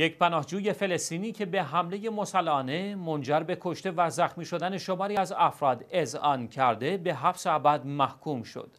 یک پناهجوی فلسطینی که به حمله مسلحانه منجر به کشته و زخمی شدن شماری از افراد اذعان کرده به حبس ابد محکوم شد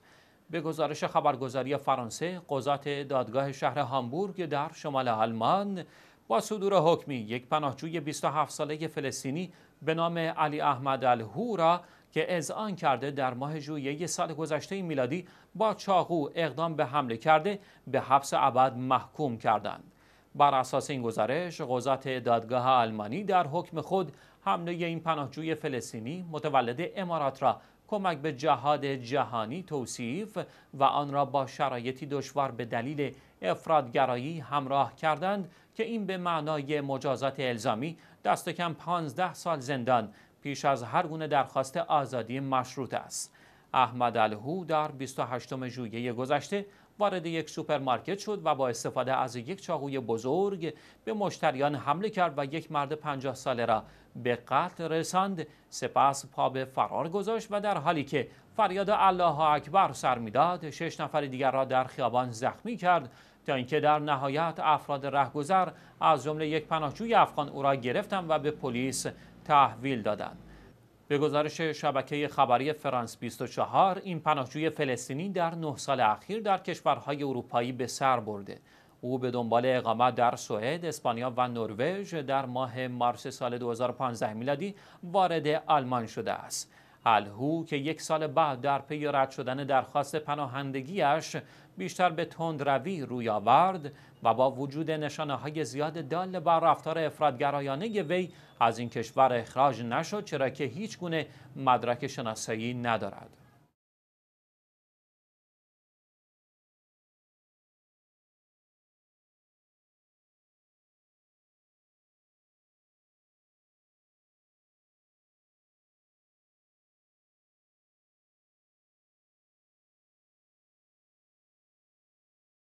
به گزارش خبرگزاری فرانسه قضات دادگاه شهر هامبورگ در شمال آلمان با صدور حکمی یک پناهجوی 27 ساله فلسطینی به نام علی احمد الهو را که اذعان کرده در ماه ژوئیه سال گذشته میلادی با چاقو اقدام به حمله کرده به حبس ابد محکوم کردند بر اساس این گزارش قضات دادگاه آلمانی در حکم خود حمله این پناهجوی فلسطینی متولد امارات را کمک به جهاد جهانی توصیف و آن را با شرایطی دشوار به دلیل افرادگرایی همراه کردند که این به معنای مجازات الزامی دست کم 15 سال زندان پیش از هر گونه درخواست آزادی مشروط است. احمد الهو در 28 ژوئیه گذشته وارد یک سوپرمارکت شد و با استفاده از یک چاقوی بزرگ به مشتریان حمله کرد و یک مرد 50 ساله را به قتل رساند سپس پا به فرار گذاشت و در حالی که فریاد الله اکبر سر میداد شش نفر دیگر را در خیابان زخمی کرد تا اینکه در نهایت افراد رهگذر از جمله یک پناهجوی افغان او را گرفتند و به پلیس تحویل دادند به گزارش شبکه خبری فرانس 24 این پناهجوی فلسطینی در نه سال اخیر در کشورهای اروپایی به سر برده او به دنبال اقامت در سوئد، اسپانیا و نروژ در ماه مارس سال 2015 میلادی وارد آلمان شده است. الهو که یک سال بعد در پی رد شدن درخواست پناهندگیش بیشتر به تندروی روی آورد و با وجود نشانه های زیاد دال بر رفتار افرادگرایانه وی از این کشور اخراج نشد چرا که هیچ گونه مدرک شناسایی ندارد.